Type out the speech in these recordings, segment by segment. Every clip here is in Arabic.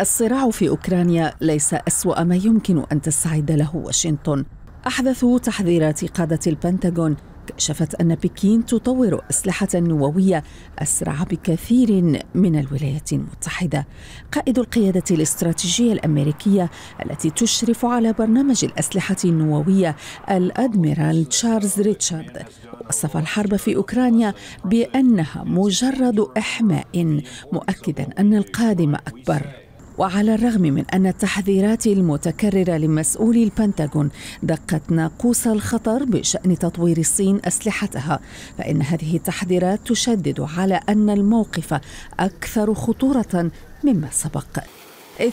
الصراع في أوكرانيا ليس أسوأ ما يمكن أن تستعد له واشنطن أحدث تحذيرات قادة البنتاغون كشفت أن بكين تطور أسلحة نووية أسرع بكثير من الولايات المتحدة قائد القيادة الاستراتيجية الأمريكية التي تشرف على برنامج الأسلحة النووية الأدميرال تشارلز ريتشارد وصف الحرب في أوكرانيا بأنها مجرد إحماء مؤكدا أن القادم أكبر وعلى الرغم من أن التحذيرات المتكررة لمسؤولي البنتاغون دقت ناقوس الخطر بشأن تطوير الصين أسلحتها فإن هذه التحذيرات تشدد على أن الموقف أكثر خطورة مما سبق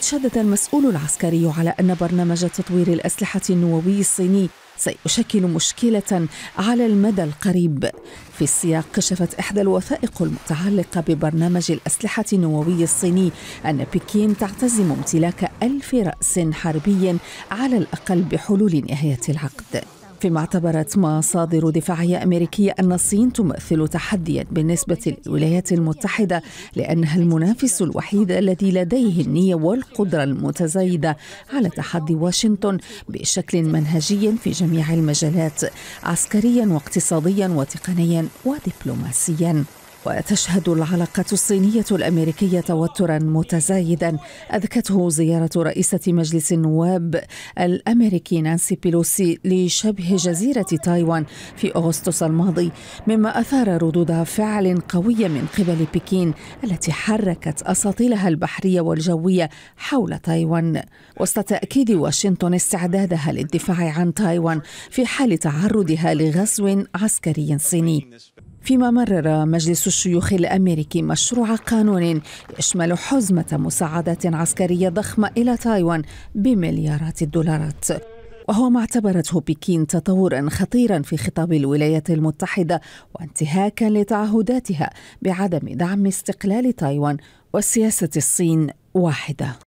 شدد المسؤول العسكري على أن برنامج تطوير الأسلحة النووي الصيني سيشكل مشكلة على المدى القريب. في السياق كشفت إحدى الوثائق المتعلقة ببرنامج الأسلحة النووي الصيني أن بكين تعتزم امتلاك ألف رأس حربي على الأقل بحلول نهاية العقد. فيما اعتبرت مصادر دفاعية أمريكية أن الصين تمثل تحديا بالنسبة للولايات المتحدة لأنها المنافس الوحيد الذي لديه النية والقدرة المتزايدة على تحدي واشنطن بشكل منهجي في جميع المجالات عسكريا واقتصاديا وتقنيا ودبلوماسيا وتشهد العلاقة الصينية الأمريكية توترا متزايدا أذكته زيارة رئيسة مجلس النواب الأمريكي نانسي بيلوسي لشبه جزيرة تايوان في أغسطس الماضي مما أثار ردود فعل قوية من قبل بكين التي حركت أساطيلها البحرية والجوية حول تايوان وسط تأكيد واشنطن استعدادها للدفاع عن تايوان في حال تعرضها لغزو عسكري صيني فيما مرر مجلس الشيوخ الامريكي مشروع قانون يشمل حزمه مساعدات عسكريه ضخمه الى تايوان بمليارات الدولارات وهو ما اعتبرته بكين تطورا خطيرا في خطاب الولايات المتحده وانتهاكا لتعهداتها بعدم دعم استقلال تايوان وسياسه الصين واحده